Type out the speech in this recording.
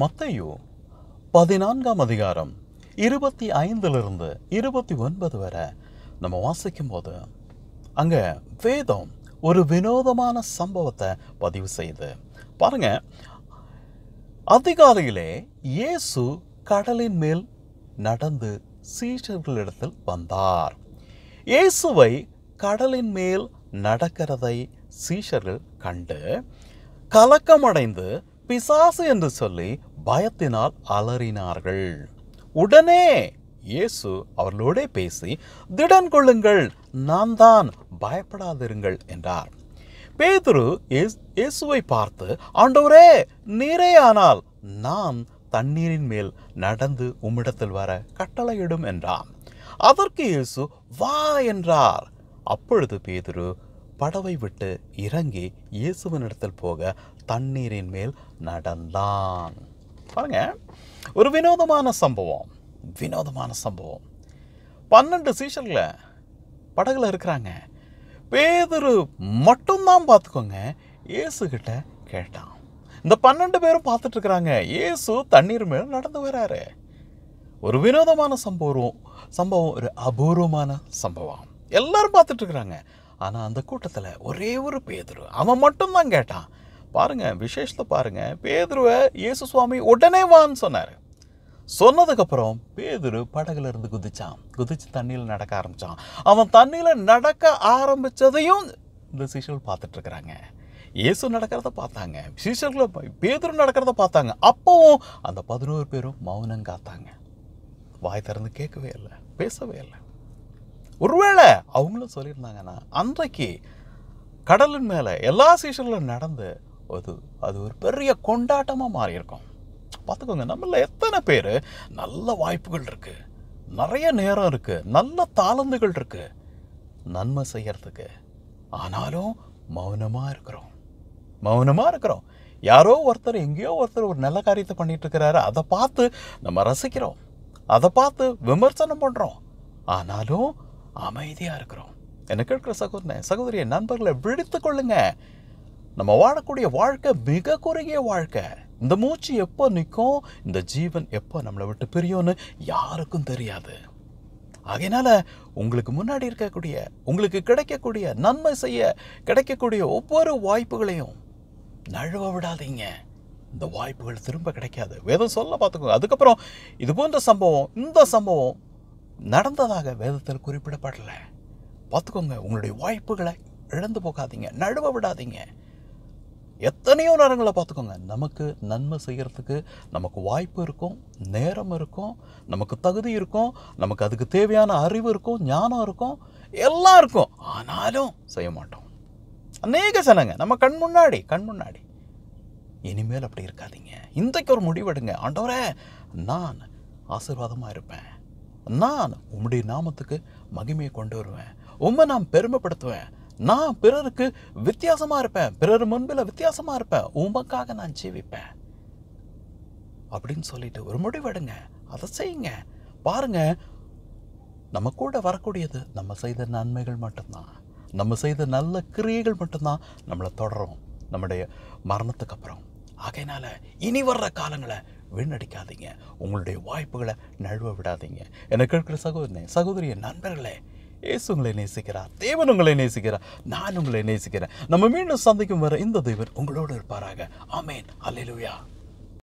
மத்தையோ பதினான்காம் அதிகாரம் இருபத்தி ஐந்திலிருந்து இருபத்தி ஒன்பது வரை நம்ம வாசிக்கும் போது அங்கே வேதம் ஒரு வினோதமான சம்பவத்தை பதிவு செய்து பாருங்க அதிகாலையிலே இயேசு கடலின் மேல் நடந்து சீஷர்களிடத்தில் வந்தார் இயேசுவை கடலின் மேல் நடக்கிறதை சீஷர்கள் கண்டு கலக்கமடைந்து பிசாசு என்று சொல்லி பயத்தினால் அலறினார்கள் உடனே இயேசு அவர்களோட பேசி திடன் கொள்ளுங்கள் நான் தான் பயப்படாதிருங்கள் என்றார் பேதுரு இயேசுவை பார்த்து ஆண்டவரே நீரே ஆனால் நான் தண்ணீரின் மேல் நடந்து உம்மிடத்தில் வர கட்டளையிடும் என்றான் அதற்கு இயேசு வா என்றார் அப்பொழுது பேதுரு படவை விட்டு இறங்கி இயேசுவனிடத்தில் போக தண்ணீரின் மேல் நடந்தான் பாருங்க ஒரு வினோதமான சம்பவம் வினோதமான சம்பவம் பன்னெண்டு சீசனில் படகுல இருக்கிறாங்க பேதரு மட்டும்தான் பார்த்துக்கோங்க கிட்ட கேட்டான் இந்த பன்னெண்டு பேரும் பார்த்துட்டு இருக்கிறாங்க இயேசு தண்ணீர் மேல் நடந்து வராரு ஒரு வினோதமான சம்பவம் சம்பவம் ஒரு அபூர்வமான சம்பவம் எல்லாரும் பார்த்துட்டு இருக்கிறாங்க ஆனால் அந்த கூட்டத்தில் ஒரே ஒரு பேதுரு அவன் மட்டும்தான் கேட்டான் பாருங்கள் விசேஷத்தை பாருங்கள் பேதுருவை இயேசு சுவாமி உடனே வான்னு சொன்னார் சொன்னதுக்கப்புறம் பேதுரு படகுல இருந்து குதிச்சான் குதிச்சு தண்ணியில் நடக்க ஆரம்பித்தான் அவன் தண்ணியில் நடக்க ஆரம்பித்ததையும் இந்த சிஷுவல் பார்த்துட்ருக்குறாங்க இயேசு நடக்கிறத பார்த்தாங்க சீசர்களை பேதுரு நடக்கிறத பார்த்தாங்க அப்போவும் அந்த பதினோரு பேரும் மௌனம் காத்தாங்க வாய் திறந்து கேட்கவே இல்லை பேசவே இல்லை ஒருவேளை அவங்களும் சொல்லியிருந்தாங்கன்னா அன்றைக்கு கடலின் மேலே எல்லா சீசன்களும் நடந்து அது அது ஒரு பெரிய கொண்டாட்டமாக மாறியிருக்கும் பார்த்துக்கோங்க நம்மள எத்தனை பேர் நல்ல வாய்ப்புகள் இருக்குது நிறைய நேரம் இருக்குது நல்ல தாளந்துகள் இருக்குது நன்மை செய்கிறதுக்கு ஆனாலும் மௌனமாக இருக்கிறோம் மௌனமாக இருக்கிறோம் யாரோ ஒருத்தர் எங்கேயோ ஒருத்தர் ஒரு நல்ல காரியத்தை பண்ணிட்டு இருக்கிறாரு அதை பார்த்து நம்ம ரசிக்கிறோம் அதை பார்த்து விமர்சனம் பண்ணுறோம் ஆனாலும் அமைதியாக இருக்கிறோம் என்ன கேட்குற சகோதரனை சகோதரிய நண்பர்களை விழித்து கொள்ளுங்க நம்ம வாழக்கூடிய வாழ்க்கை மிக குறுகிய வாழ்க்கை இந்த மூச்சு எப்போ நிற்கும் இந்த ஜீவன் எப்போ நம்மளை விட்டு பிரியும்னு யாருக்கும் தெரியாது ஆகையினால உங்களுக்கு முன்னாடி இருக்கக்கூடிய உங்களுக்கு கிடைக்கக்கூடிய நன்மை செய்ய கிடைக்கக்கூடிய ஒவ்வொரு வாய்ப்புகளையும் நழுவ விடாதீங்க இந்த வாய்ப்புகள் திரும்ப கிடைக்காது வேதம் சொல்ல பார்த்துக்கோங்க அதுக்கப்புறம் இது போன்ற சம்பவம் இந்த சம்பவம் நடந்ததாக வேதத்தில் குறிப்பிடப்படலை பார்த்துக்கோங்க உங்களுடைய வாய்ப்புகளை இழந்து போகாதீங்க நழுவ விடாதீங்க எத்தனையோ நேரங்களை பார்த்துக்கோங்க நமக்கு நன்மை செய்கிறதுக்கு நமக்கு வாய்ப்பு இருக்கும் நேரம் இருக்கும் நமக்கு தகுதி இருக்கும் நமக்கு அதுக்கு தேவையான அறிவு இருக்கும் ஞானம் இருக்கும் எல்லாம் இருக்கும் ஆனாலும் செய்ய மாட்டோம் அநேக சனங்க நம்ம கண் முன்னாடி கண் முன்னாடி இனிமேல் அப்படி இருக்காதீங்க இன்றைக்கு ஒரு முடிவெடுங்க ஆண்டவரே நான் ஆசீர்வாதமாக இருப்பேன் நான் உம்முடைய நாமத்துக்கு மகிமையை கொண்டு வருவேன் உண்மை நான் பெருமைப்படுத்துவேன் நான் பிறருக்கு வித்தியாசமாக இருப்பேன் பிறர் முன்பில் வித்தியாசமாக இருப்பேன் உமக்காக நான் ஜீவிப்பேன் அப்படின்னு சொல்லிட்டு ஒரு முடிவெடுங்க அதை செய்யுங்க பாருங்க நம்ம கூட வரக்கூடியது நம்ம செய்த நன்மைகள் மட்டும்தான் நம்ம செய்த நல்ல கிரியைகள் மட்டும்தான் நம்மளை தொடரும் நம்முடைய மரணத்துக்கு அப்புறம் ஆகையினால இனி வர்ற காலங்களை வீணடிக்காதீங்க உங்களுடைய வாய்ப்புகளை நழுவ விடாதீங்க என்னை கேட்குற சகோதரனே சகோதரிய நண்பர்களே இயேசு உங்களை நேசிக்கிறார் தேவன் உங்களை நேசிக்கிறார் நான் உங்களை நேசிக்கிறேன் நம்ம மீண்டும் சந்திக்கும் வர இந்த தேவன் உங்களோடு இருப்பாராக ஆமேன் அல்லையா